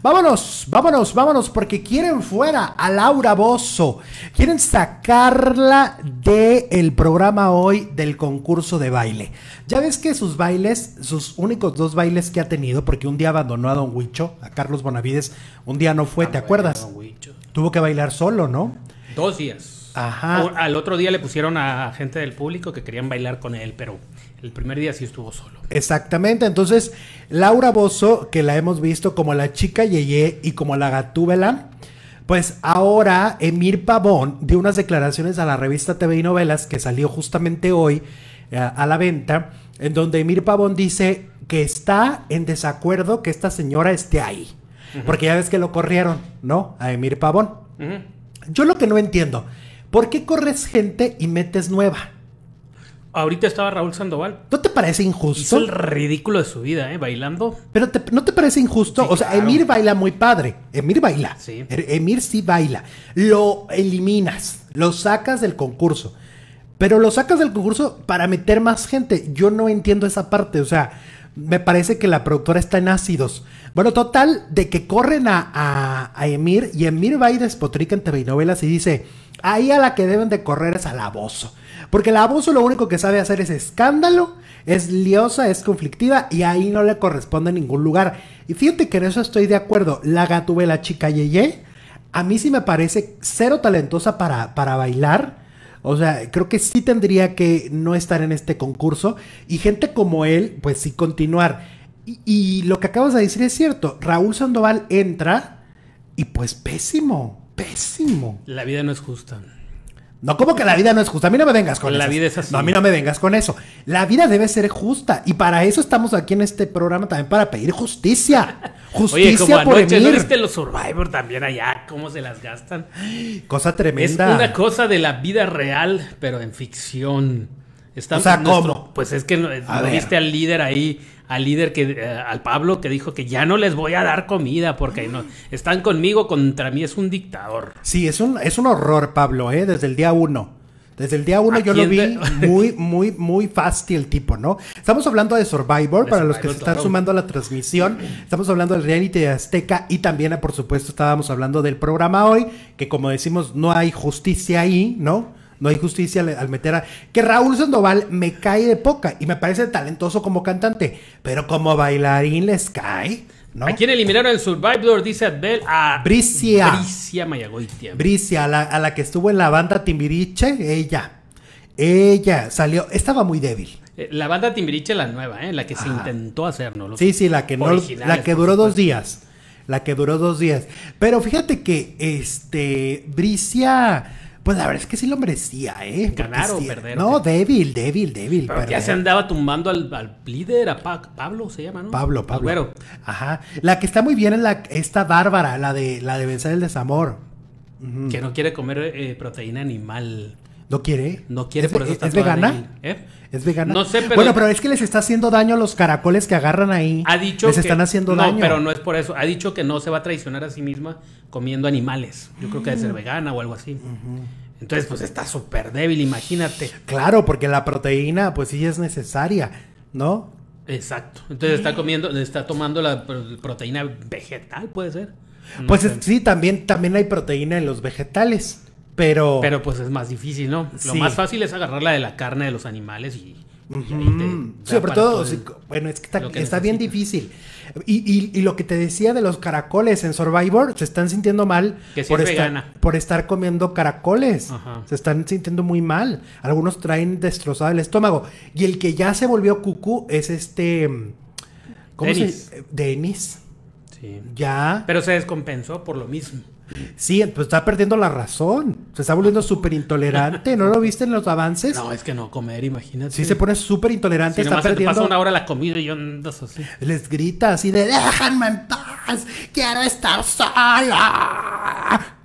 Vámonos, vámonos, vámonos, porque quieren fuera a Laura Bozo. Quieren sacarla del el programa hoy del concurso de baile. Ya ves que sus bailes, sus únicos dos bailes que ha tenido, porque un día abandonó a Don Huicho, a Carlos Bonavides, un día no fue, ¿te acuerdas? Tuvo que bailar solo, ¿no? Dos días al otro día le pusieron a gente del público que querían bailar con él, pero el primer día sí estuvo solo. Exactamente. Entonces, Laura Bozo, que la hemos visto como la chica Yeye y como la gatúbela, pues ahora Emir Pavón dio unas declaraciones a la revista TV y Novelas que salió justamente hoy eh, a la venta, en donde Emir Pavón dice que está en desacuerdo que esta señora esté ahí. Porque ya ves que lo corrieron, ¿no? A Emir Pavón. Yo lo que no entiendo ¿Por qué corres gente y metes nueva? Ahorita estaba Raúl Sandoval. ¿No te parece injusto? Es el ridículo de su vida, ¿eh? Bailando. Pero ¿no te parece injusto? o sea, Emir baila muy padre. Emir baila. Sí. Er, Emir sí baila. Lo eliminas. Lo sacas del concurso. Pero lo sacas del concurso para meter más gente. Yo no entiendo esa parte. O sea, me parece que la productora está en ácidos. Bueno, total, de que corren a, Emir y Emir va y despotrica en TV novelas y dice, ahí a la que deben de correr es al abuso Porque el abuso lo único que sabe hacer es escándalo, es liosa, es conflictiva y ahí no le corresponde ningún lugar. Y fíjate que en eso estoy de acuerdo. La gatubela chica Yeye, a mí sí me parece cero talentosa para, para bailar o sea, creo que sí tendría que no estar en este concurso y gente como él, pues sí continuar. Y, lo que acabas de decir es cierto, Raúl Sandoval entra y pues pésimo, pésimo. La vida no es justa. No, como que la vida no es justa. A mí no me vengas con eso. La vida es así. No, a mí no me vengas con eso. La vida debe ser justa. Y para eso estamos aquí en este programa también, para pedir justicia. Justicia Oye, como anoche, ¿no viste los Survivor también allá? ¿Cómo se las gastan? Cosa tremenda. Es una cosa de la vida real, pero en ficción. o sea, Pues es que lo viste al líder ahí al líder que eh, al Pablo que dijo que ya no les voy a dar comida porque no están conmigo contra mí es un dictador. Sí, es un es un horror Pablo, ¿eh? desde el día uno. Desde el día uno yo lo vi muy, muy, muy fasti el tipo, ¿no? Estamos hablando de Survivor, para los que se están sumando a la transmisión. Estamos hablando del reality Azteca y también, por supuesto, estábamos hablando del programa hoy, que como decimos, no hay justicia ahí, ¿no? No hay justicia al, meter a... Que Raúl Sandoval me cae de poca y me parece talentoso como cantante, pero como bailarín les cae. ¿No? ¿A quién eliminaron el Survivor? Dice Adbel. A Bricia. Bricia Mayagoitia. Bricia, a la, que estuvo en la banda Timbiriche, ella. Ella salió, estaba muy débil. Eh, la banda Timbiriche, la nueva, ¿eh? la que se intentó hacer, ¿no? sí, sí, la que, no, la que duró dos días. La que duró dos días. Pero fíjate que, este, Bricia pues la verdad es que sí lo merecía, ¿eh? Ganar o perder. No, débil, débil, débil. Pero ya se andaba tumbando al, al líder, a Pablo se llama, ¿no? Pablo, Pablo. Ajá. La que está muy bien es la, esta Bárbara, la de, la de vencer el desamor. Que no quiere comer eh, proteína animal. No quiere. No quiere, ¿Es, por eso ¿Es vegana? ¿eh? ¿Es vegana? No sé, Bueno, pero es que les está haciendo daño a los caracoles que agarran ahí. Ha dicho. Les están haciendo daño. No, pero no es por eso. Ha dicho que no se va a traicionar a sí misma comiendo animales. Yo creo que debe ser mm. vegana o algo así. Entonces, pues está súper débil, imagínate. Claro, porque la proteína, pues sí es necesaria, ¿no? Exacto. Entonces está comiendo, está tomando la proteína vegetal, puede ser. pues sí, también, también hay proteína en los vegetales. Pero. pues es más difícil, ¿no? Lo más fácil es agarrar la de la carne de los animales y. Sobre todo, bueno, es que está, bien difícil. Y, y, lo que te decía de los caracoles en Survivor, se están sintiendo mal por, estar, por estar comiendo caracoles. Se están sintiendo muy mal. Algunos traen destrozado el estómago. Y el que ya se volvió cucú es este. ¿Cómo Dennis. se Denis. Sí. Ya. Pero se descompensó por lo mismo. Sí, pues está perdiendo la razón. Se está volviendo súper intolerante. ¿No lo viste en los avances? No, es que no comer, imagínate. Sí, se pone súper intolerante. está perdiendo. Se una hora la comida y yo Les grita así de: ¡Déjenme en paz! ¡Quiero estar sola!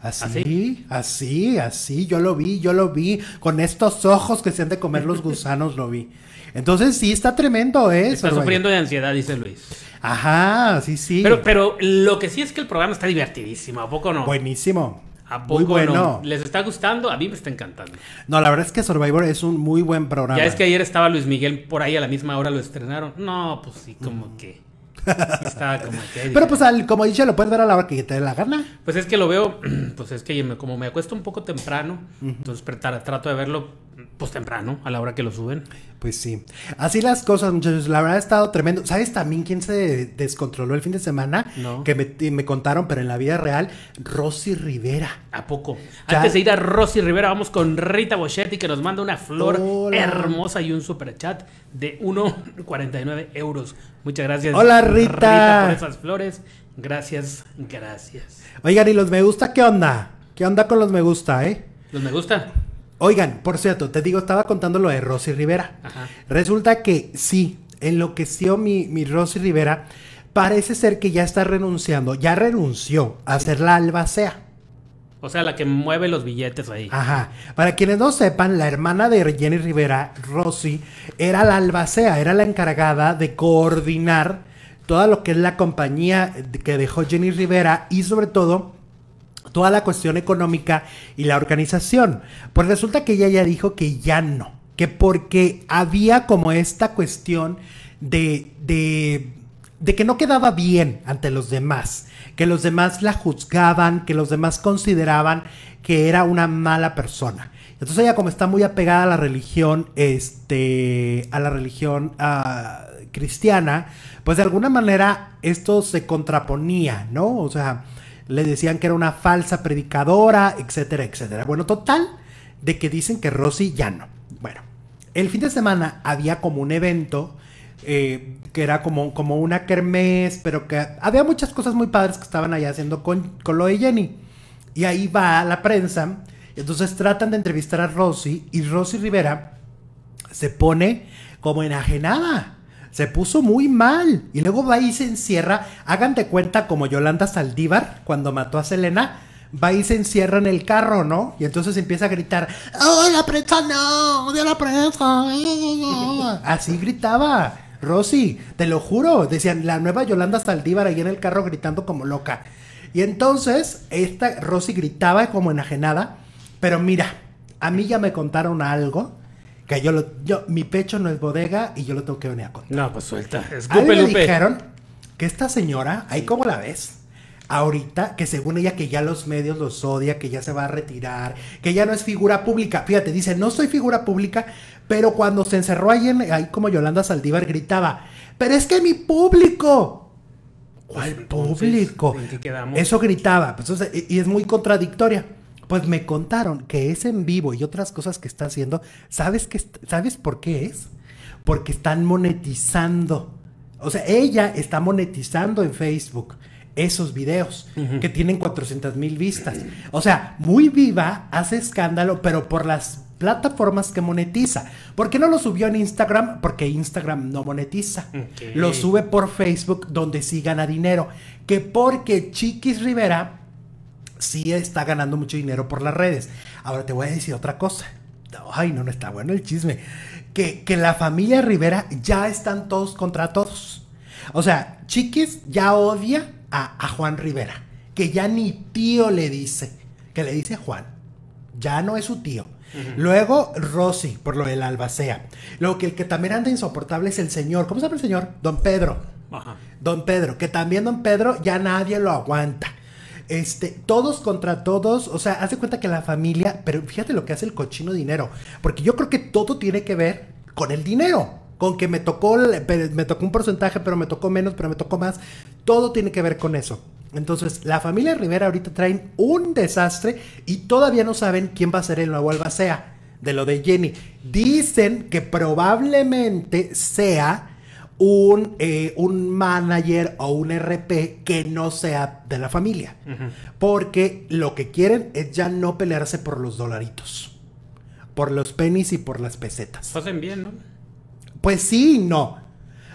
Así, ¿Ah, ¿Ah, así, ¿Ah, así, yo lo vi, yo lo vi, con estos ojos que se han de comer los gusanos, lo vi. Entonces sí, está tremendo, eso. ¿eh? Está sufriendo de ansiedad, dice Luis. Ajá, sí, sí. Pero, pero lo que sí es que el programa está divertidísimo, ¿a poco no? Buenísimo. ¿A poco muy bueno. ¿Les está gustando? A mí me está encantando. No, la verdad es que Survivor es un muy buen programa. Ya es que ayer estaba Luis Miguel por ahí a la misma hora lo estrenaron. No, pues sí, como mm. que. Pero pues al, como dice, lo puedes ver a la hora que te dé la gana. Pues es que lo veo, pues es que como me acuesto un poco temprano, entonces entonces trato de verlo pues temprano, a la hora que lo suben. Pues sí. Así las cosas, muchachos. La verdad ha estado tremendo. ¿Sabes también quién se descontroló el fin de semana? No. Que me, contaron, pero en la vida real, Rosy Rivera. ¿A poco? Antes de ir a Rosy Rivera, vamos con Rita Boschetti, que nos manda una flor hermosa y un super chat de 1,49 euros. Muchas gracias. Hola, Rita. Rita, por esas flores. Gracias, gracias. Oigan, ¿y los me gusta qué onda? ¿Qué onda con los me gusta, eh? ¿Los me gusta? Oigan, por cierto, te digo, estaba contando lo de Rosy Rivera. Ajá. Resulta que sí, enloqueció mi, mi Rosy Rivera. Parece ser que ya está renunciando, ya renunció a ser la albacea. O sea, la que mueve los billetes ahí. Ajá. Para quienes no sepan, la hermana de Jenny Rivera, Rosy, era la albacea, era la encargada de coordinar todo lo que es la compañía que dejó Jenny Rivera y sobre todo toda la cuestión económica y la organización. Pues resulta que ella ya dijo que ya no, que porque había como esta cuestión de, de, que no quedaba bien ante los demás, que los demás la juzgaban, que los demás consideraban que era una mala persona. Entonces ella como está muy apegada a la religión, este, a la religión ah, cristiana, pues de alguna manera esto se contraponía, ¿no? O sea, le decían que era una falsa predicadora, etcétera, etcétera. Bueno, total, de que dicen que Rosy ya no. Bueno, el fin de semana había como un evento eh, que era como, como una kermés, pero que había muchas cosas muy padres que estaban allá haciendo con, con lo de Jenny. Y ahí va la prensa, entonces tratan de entrevistar a Rosy y Rosy Rivera se pone como enajenada se puso muy mal. Y luego va y se encierra. Hagan de cuenta como Yolanda Saldívar cuando mató a Selena. Va y se encierra en el carro, ¿no? Y entonces empieza a gritar, ¡Oh, la prensa no! de la prensa! Así gritaba. Rosy, te lo juro. Decían, la nueva Yolanda Saldívar ahí en el carro gritando como loca. Y entonces, esta Rosy gritaba como enajenada. Pero mira, a mí ya me contaron algo que yo lo, yo, mi pecho no es bodega y yo lo tengo que venir a contar. No, pues suelta. A mí me dijeron que esta señora, ahí como la ves, ahorita, que según ella que ya los medios los odia, que ya se va a retirar, que ya no es figura pública. Fíjate, dice, no soy figura pública, pero cuando se encerró ahí, ahí como Yolanda Saldívar gritaba, pero es que mi público, pues, ¿Cuál público? Eso gritaba. Pues, y, es muy contradictoria. Pues me contaron que es en vivo y otras cosas que está haciendo. ¿Sabes, que, ¿Sabes por qué es? Porque están monetizando. O sea, ella está monetizando en Facebook esos videos que tienen 400 mil vistas. O sea, muy viva, hace escándalo, pero por las plataformas que monetiza. ¿Por qué no lo subió en Instagram? Porque Instagram no monetiza. Lo sube por Facebook donde sí gana dinero. Que porque Chiquis Rivera sí está ganando mucho dinero por las redes. Ahora te voy a decir otra cosa. Ay, no, no está bueno el chisme. Que, que la familia Rivera ya están todos contra todos. O sea, Chiquis ya odia a, Juan Rivera. Que ya ni tío le dice. Que le dice Juan. Ya no es su tío. Luego Rosy, por lo del albacea. Luego que el que también anda insoportable es el señor. ¿Cómo se llama el señor? Don Pedro. Ajá. Don Pedro, que también Don Pedro ya nadie lo aguanta. Este, todos contra todos, o sea, haz cuenta que la familia, pero fíjate lo que hace el cochino dinero, porque yo creo que todo tiene que ver con el dinero con que me tocó, me tocó un porcentaje, pero me tocó menos, pero me tocó más. Todo tiene que ver con eso. Entonces, la familia Rivera ahorita traen un desastre y todavía no saben quién va a ser el nuevo albacea de lo de Jenny. Dicen que probablemente sea un, eh, un manager o un RP que no sea de la familia. Porque lo que quieren es ya no pelearse por los dolaritos, por los penis y por las pesetas. Hacen bien, ¿no? Pues sí, no.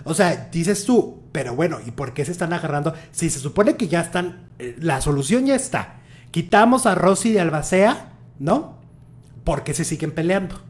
O sea, dices tú, pero bueno, ¿y por qué se están agarrando? Si se supone que ya están, eh, la solución ya está. Quitamos a Rosy de Albacea, ¿no? Porque se siguen peleando.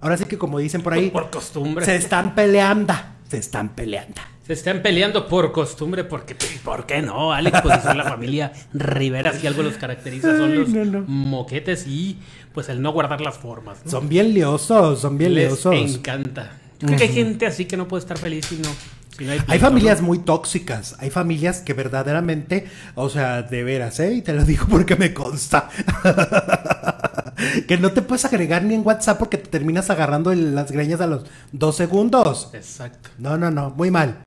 Ahora sí que como dicen por ahí, por costumbre. Se están peleando se están peleando. Se están peleando por costumbre, porque ¿por qué no? Alex, pues es la familia Rivera, si algo los caracteriza, son los moquetes y pues el no guardar las formas. Son bien leosos, son bien leosos. Me encanta. Yo creo que hay gente así que no puede estar feliz si no. hay, hay, familias muy tóxicas, hay familias que verdaderamente, o sea, de veras, ¿eh? Y te lo digo porque me consta. que no te puedes agregar ni en WhatsApp porque te terminas agarrando las greñas a los dos segundos. Exacto. No, no, no, muy mal.